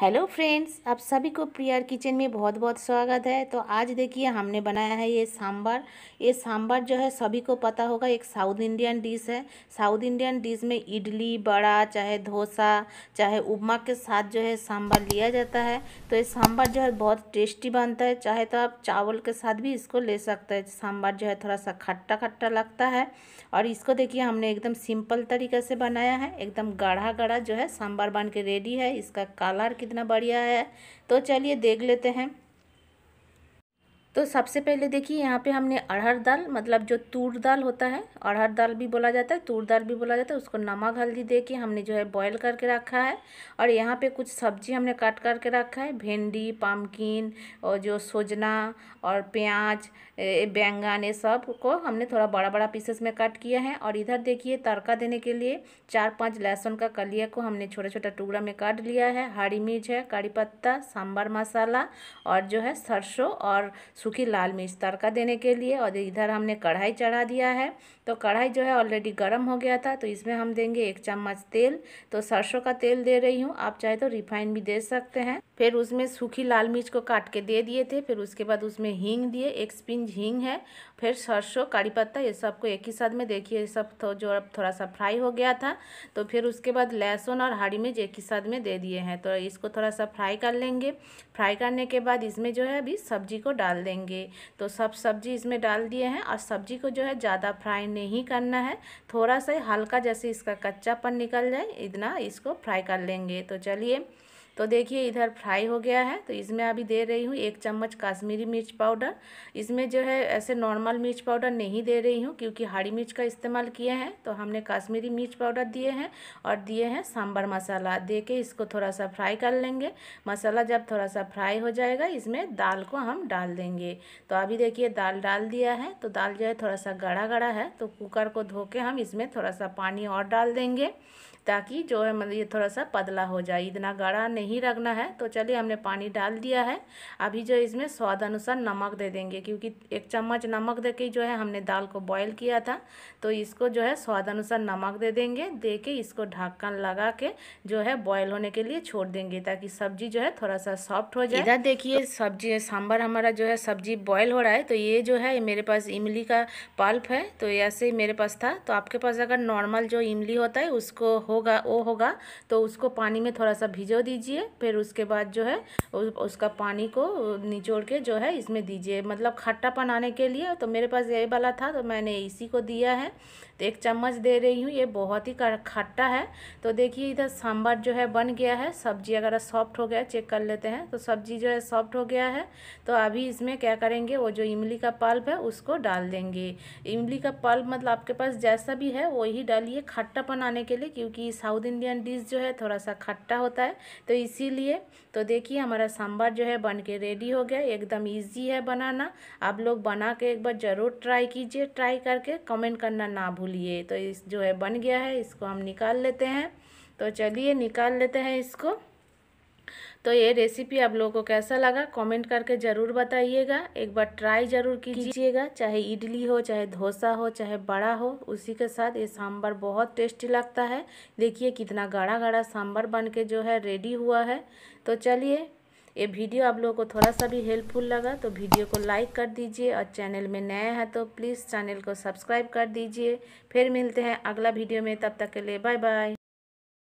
hello friends आप सभी को प्रियर किचन में बहुत बहुत स्वागत है तो आज देखिए हमने बनाया है ये सांबर ये सांबर जो है सभी को पता होगा एक साउथ इंडियन डिश है साउथ इंडियन डिश में इडली बड़ा चाहे डोसा चाहे उपमा के साथ जो है सांबर लिया जाता है तो ये सांबर जो है बहुत टेस्टी बनता है चाहे तो आप चावल के साथ भी इसको ले सकते हैं सांबर जो है थोड़ा सा खट्टा खट्टा लगता है और इसको देखिए हमने एकदम सिंपल तरीके से बनाया है एकदम गाढ़ा गाढ़ा जो है सांबर बन के रेडी है इसका कलर कितना बढ़िया है तो चलिए देख लेते हैं तो सबसे पहले देखिए यहाँ पे हमने अरहर दाल मतलब जो तूर दाल होता है अरहर दाल भी बोला जाता है तूर दाल भी बोला जाता है उसको नमक हल्दी दे के हमने जो है बॉयल करके रखा है और यहाँ पे कुछ सब्जी हमने काट करके रखा है भिंडी पामकिन और जो सोजना और प्याज बैंगन ये सब को हमने थोड़ा बड़ा बड़ा पीसेस में कट किया है और इधर देखिए तड़का देने के लिए चार पाँच लहसुन का कलिया को हमने छोटा छोटा टुकड़ा में काट लिया है हरी मिर्च है कड़ी पत्ता सांबर मसाला और जो है सरसों और सूखी लाल मिर्च तड़का देने के लिए और इधर हमने कढ़ाई चढ़ा दिया है तो कढ़ाई जो है ऑलरेडी गर्म हो गया था तो इसमें हम देंगे एक चम्मच तेल तो सरसों का तेल दे रही हूँ आप चाहे तो रिफाइन भी दे सकते हैं फिर उसमें सूखी लाल मिर्च को काट के दे दिए थे फिर उसके बाद उसमें हींग दिए एक स्पिंज हींग है फिर सरसों काड़ी पत्ता ये सब को एक ही साथ में देखिए ये सब तो जो अब थोड़ा सा फ्राई हो गया था तो फिर उसके बाद लहसुन और हरी मिर्च एक ही साथ में दे दिए हैं तो इसको थोड़ा सा फ्राई कर लेंगे फ्राई करने के बाद इसमें जो है अभी सब्जी को डाल देंगे तो सब सब्जी इसमें डाल दिए हैं और सब्जी को जो है ज़्यादा फ्राई नहीं करना है थोड़ा सा हल्का जैसे इसका कच्चापन निकल जाए इतना इसको फ्राई कर लेंगे तो चलिए तो देखिए इधर फ्राई हो गया है तो इसमें अभी दे रही हूँ एक चम्मच काश्मीरी मिर्च पाउडर इसमें जो है ऐसे नॉर्मल मिर्च पाउडर नहीं दे रही हूँ क्योंकि हरी मिर्च का इस्तेमाल किए हैं तो हमने काश्मीरी मिर्च पाउडर दिए हैं और दिए हैं सांभर मसाला दे के इसको थोड़ा सा फ्राई कर लेंगे मसाला जब थोड़ा सा फ्राई हो जाएगा इसमें दाल को हम डाल देंगे तो अभी देखिए दाल डाल दिया है तो दाल जो है थोड़ा सा गड़ा गड़ा है तो कुकर को धो के हम इसमें थोड़ा सा पानी और डाल देंगे ताकि जो है मतलब ये थोड़ा सा पतला हो जाए इतना गड़ा नहीं नहीं रखना है तो चलिए हमने पानी डाल दिया है अभी जो इसमें स्वाद अनुसार नमक दे देंगे क्योंकि एक चम्मच नमक दे के जो है हमने दाल को बॉयल किया था तो इसको जो है स्वाद अनुसार नमक दे देंगे दे के इसको ढक्कन लगा के जो है बॉयल होने के लिए छोड़ देंगे ताकि सब्जी जो है थोड़ा सा सॉफ्ट हो जाए इधर देखिए सब्जी सांभर हमारा जो है सब्जी बॉयल हो रहा है तो ये जो है मेरे पास इमली का पल्प है तो ऐसे ही मेरे पास था तो आपके पास अगर नॉर्मल जो इमली होता है उसको होगा वो होगा तो उसको पानी में थोड़ा सा भिजो दीजिए दीजिए फिर उसके बाद जो है उसका पानी को निचोड़ के जो है इसमें दीजिए मतलब खट्टा बनाने के लिए तो मेरे पास ये वाला था तो मैंने इसी को दिया है तो एक चम्मच दे रही हूँ ये बहुत ही खट्टा है तो देखिए इधर सांभर जो है बन गया है सब्जी अगर सॉफ्ट हो गया चेक कर लेते हैं तो सब्जी जो है सॉफ्ट हो गया है तो अभी इसमें क्या करेंगे वो जो इमली का पल्प है उसको डाल देंगे इमली का पल्प मतलब आपके पास जैसा भी है वही डालिए खट्टा बनाने के लिए क्योंकि साउथ इंडियन डिश जो है थोड़ा सा खट्टा होता है तो इसीलिए तो देखिए हमारा सांभर जो है बन के रेडी हो गया एकदम इजी है बनाना आप लोग बना के एक बार ज़रूर ट्राई कीजिए ट्राई करके कमेंट करना ना भूलिए तो इस जो है बन गया है इसको हम निकाल लेते हैं तो चलिए निकाल लेते हैं इसको तो ये रेसिपी आप लोगों को कैसा लगा कमेंट करके ज़रूर बताइएगा एक बार ट्राई ज़रूर कीजिएगा चाहे इडली हो चाहे धोसा हो चाहे बड़ा हो उसी के साथ ये सांभर बहुत टेस्टी लगता है देखिए कितना गाढ़ा गाढ़ा सांभर बन के जो है रेडी हुआ है तो चलिए ये वीडियो आप लोगों को थोड़ा सा भी हेल्पफुल लगा तो वीडियो को लाइक कर दीजिए और चैनल में नए हैं तो प्लीज़ चैनल को सब्सक्राइब कर दीजिए फिर मिलते हैं अगला वीडियो में तब तक के लिए बाय बाय